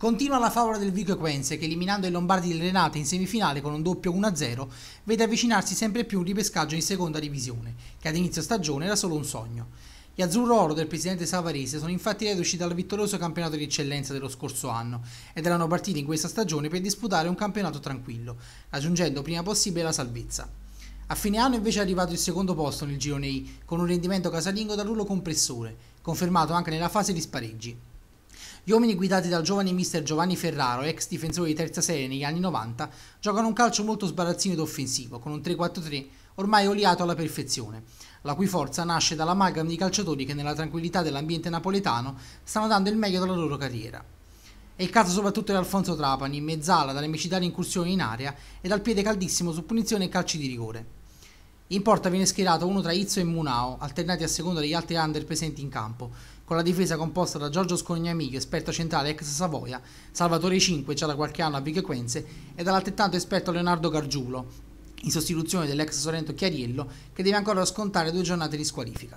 Continua la favola del Vico Equense che eliminando i Lombardi del Renate in semifinale con un doppio 1-0 vede avvicinarsi sempre più un ripescaggio in seconda divisione, che ad inizio stagione era solo un sogno. Gli azzurro-oro del presidente Savarese sono infatti reduci dal vittorioso campionato di eccellenza dello scorso anno ed erano partiti in questa stagione per disputare un campionato tranquillo, raggiungendo prima possibile la salvezza. A fine anno invece è arrivato il secondo posto nel girone I, con un rendimento casalingo da rullo compressore, confermato anche nella fase di spareggi. Gli uomini guidati dal giovane mister Giovanni Ferraro, ex difensore di terza serie negli anni 90, giocano un calcio molto sbarazzino ed offensivo, con un 3-4-3 ormai oliato alla perfezione, la cui forza nasce dall'amalgama di calciatori che nella tranquillità dell'ambiente napoletano stanno dando il meglio della loro carriera. È il caso soprattutto di Alfonso Trapani, in mezzala dalle micidarie incursioni in area e dal piede caldissimo su punizione e calci di rigore. In porta viene schierato uno tra Izzo e Munao, alternati a seconda degli altri under presenti in campo, con la difesa composta da Giorgio Scognamico, esperto centrale ex Savoia, Salvatore 5, già da qualche anno a Vigequense, e dall'altrettanto esperto Leonardo Gargiulo, in sostituzione dell'ex Sorrento Chiariello, che deve ancora scontare due giornate di squalifica.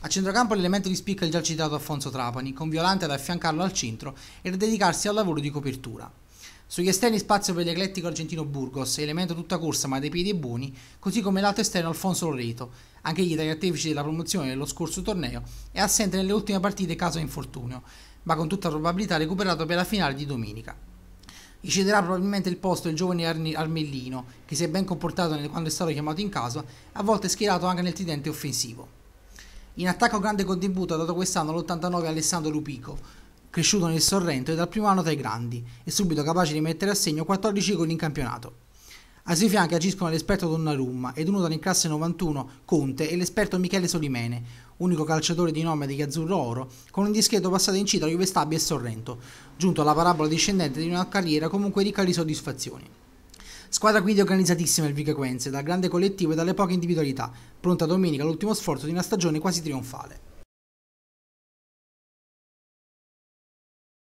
A centrocampo l'elemento di spicca è il già citato Alfonso Trapani, con Violante ad affiancarlo al centro e a dedicarsi al lavoro di copertura. Sugli esterni spazio per l'eclettico argentino Burgos, elemento tutta corsa ma dei piedi buoni, così come lato esterno Alfonso Loreto, anche egli dagli artefici della promozione dello scorso torneo è assente nelle ultime partite caso infortunio, ma con tutta probabilità recuperato per la finale di domenica. Gli cederà probabilmente il posto il giovane Armellino, che si è ben comportato quando è stato chiamato in casa, a volte schierato anche nel tridente offensivo. In attacco grande contributo ha dato quest'anno l'89 Alessandro Lupico, cresciuto nel Sorrento e dal primo anno tra i grandi, e subito capace di mettere a segno 14 gol in campionato. Ai suoi fianchi agiscono l'esperto Donnarumma ed uno dalla classe 91 Conte e l'esperto Michele Solimene, unico calciatore di nome degli Azzurro Oro, con un discreto passato in cita a Juve Stabia e Sorrento, giunto alla parabola discendente di una carriera comunque ricca di soddisfazioni. Squadra quindi organizzatissima il Vicaquense, dal grande collettivo e dalle poche individualità, pronta domenica all'ultimo sforzo di una stagione quasi trionfale.